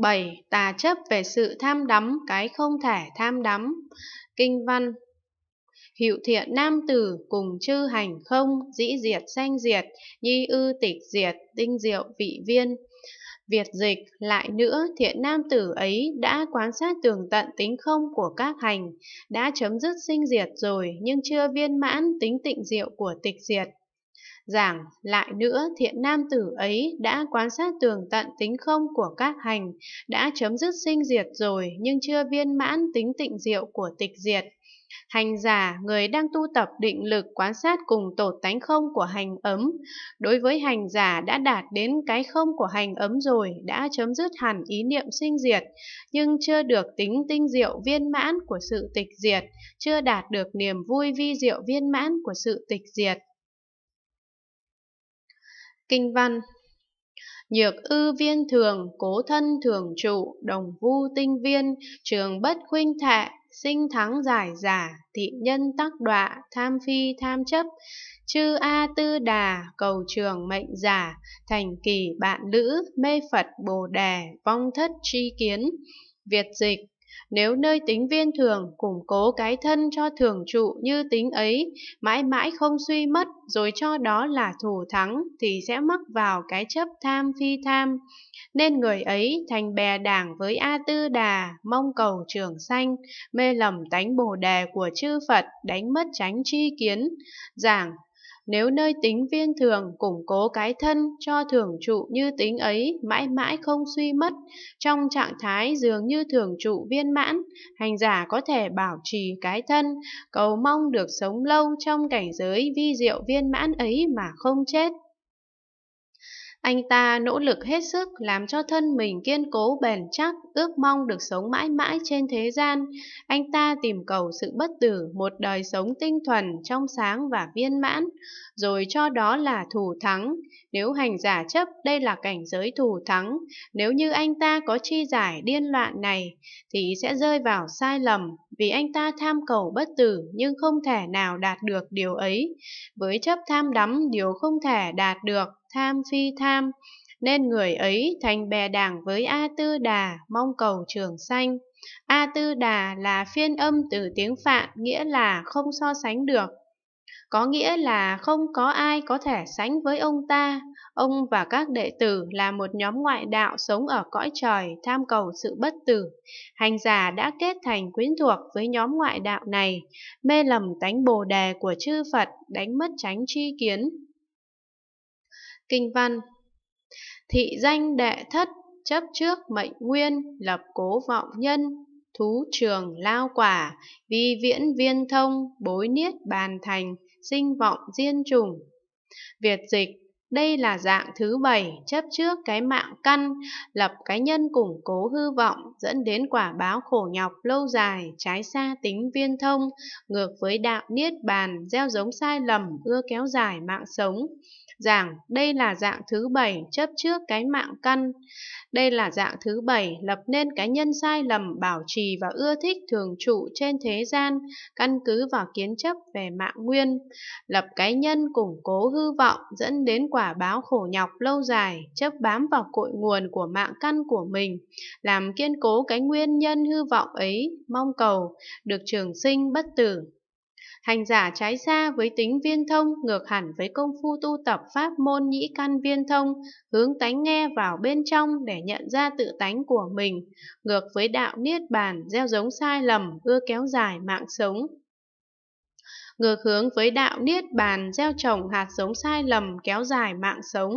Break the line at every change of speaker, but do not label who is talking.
7. Tà chấp về sự tham đắm, cái không thể tham đắm. Kinh văn Hiệu thiện nam tử cùng chư hành không, dĩ diệt sanh diệt, nhi ư tịch diệt, tinh diệu vị viên. Việt dịch, lại nữa, thiện nam tử ấy đã quan sát tường tận tính không của các hành, đã chấm dứt sinh diệt rồi nhưng chưa viên mãn tính tịnh diệu của tịch diệt, Giảng lại nữa thiện nam tử ấy đã quan sát tường tận tính không của các hành, đã chấm dứt sinh diệt rồi nhưng chưa viên mãn tính tịnh diệu của tịch diệt. Hành giả, người đang tu tập định lực quan sát cùng tổ tánh không của hành ấm. Đối với hành giả đã đạt đến cái không của hành ấm rồi, đã chấm dứt hẳn ý niệm sinh diệt, nhưng chưa được tính tinh diệu viên mãn của sự tịch diệt, chưa đạt được niềm vui vi diệu viên mãn của sự tịch diệt. Kinh văn Nhược ư viên thường, cố thân thường trụ, đồng vu tinh viên, trường bất khuynh thệ sinh thắng giải giả, thị nhân tắc đọa, tham phi tham chấp, chư A tư đà, cầu trường mệnh giả, thành kỳ bạn nữ mê Phật bồ đề, vong thất tri kiến. Việt dịch nếu nơi tính viên thường củng cố cái thân cho thường trụ như tính ấy, mãi mãi không suy mất rồi cho đó là thủ thắng thì sẽ mắc vào cái chấp tham phi tham. Nên người ấy thành bè đảng với A Tư Đà, mong cầu trường sanh, mê lầm tánh bồ đề của chư Phật đánh mất tránh tri kiến, giảng nếu nơi tính viên thường củng cố cái thân cho thường trụ như tính ấy mãi mãi không suy mất, trong trạng thái dường như thường trụ viên mãn, hành giả có thể bảo trì cái thân, cầu mong được sống lâu trong cảnh giới vi diệu viên mãn ấy mà không chết. Anh ta nỗ lực hết sức làm cho thân mình kiên cố bền chắc, ước mong được sống mãi mãi trên thế gian. Anh ta tìm cầu sự bất tử, một đời sống tinh thuần, trong sáng và viên mãn, rồi cho đó là thủ thắng. Nếu hành giả chấp đây là cảnh giới thủ thắng, nếu như anh ta có chi giải điên loạn này thì sẽ rơi vào sai lầm, vì anh ta tham cầu bất tử nhưng không thể nào đạt được điều ấy. Với chấp tham đắm điều không thể đạt được, tham phi tham, nên người ấy thành bè đảng với A Tư Đà, mong cầu trường sanh. A Tư Đà là phiên âm từ tiếng Phạn, nghĩa là không so sánh được, có nghĩa là không có ai có thể sánh với ông ta. Ông và các đệ tử là một nhóm ngoại đạo sống ở cõi trời tham cầu sự bất tử. Hành giả đã kết thành quyến thuộc với nhóm ngoại đạo này, mê lầm tánh bồ đề của chư Phật đánh mất tránh tri kiến. Kinh văn Thị danh đệ thất chấp trước mệnh nguyên lập cố vọng nhân thú trường lao quả, vi viễn viên thông, bối niết bàn thành, sinh vọng diên trùng. Việt dịch đây là dạng thứ bảy chấp trước cái mạng căn, lập cái nhân củng cố hư vọng, dẫn đến quả báo khổ nhọc lâu dài, trái xa tính viên thông, ngược với đạo niết bàn, gieo giống sai lầm, ưa kéo dài mạng sống giảng đây là dạng thứ bảy chấp trước cái mạng căn. Đây là dạng thứ bảy lập nên cái nhân sai lầm bảo trì và ưa thích thường trụ trên thế gian, căn cứ vào kiến chấp về mạng nguyên. Lập cái nhân củng cố hư vọng dẫn đến quả báo khổ nhọc lâu dài, chấp bám vào cội nguồn của mạng căn của mình, làm kiên cố cái nguyên nhân hư vọng ấy, mong cầu, được trường sinh bất tử. Hành giả trái xa với tính viên thông ngược hẳn với công phu tu tập pháp môn nhĩ căn viên thông, hướng tánh nghe vào bên trong để nhận ra tự tánh của mình, ngược với đạo niết bàn gieo giống sai lầm, ưa kéo dài mạng sống. Ngược hướng với đạo niết bàn gieo trồng hạt giống sai lầm kéo dài mạng sống.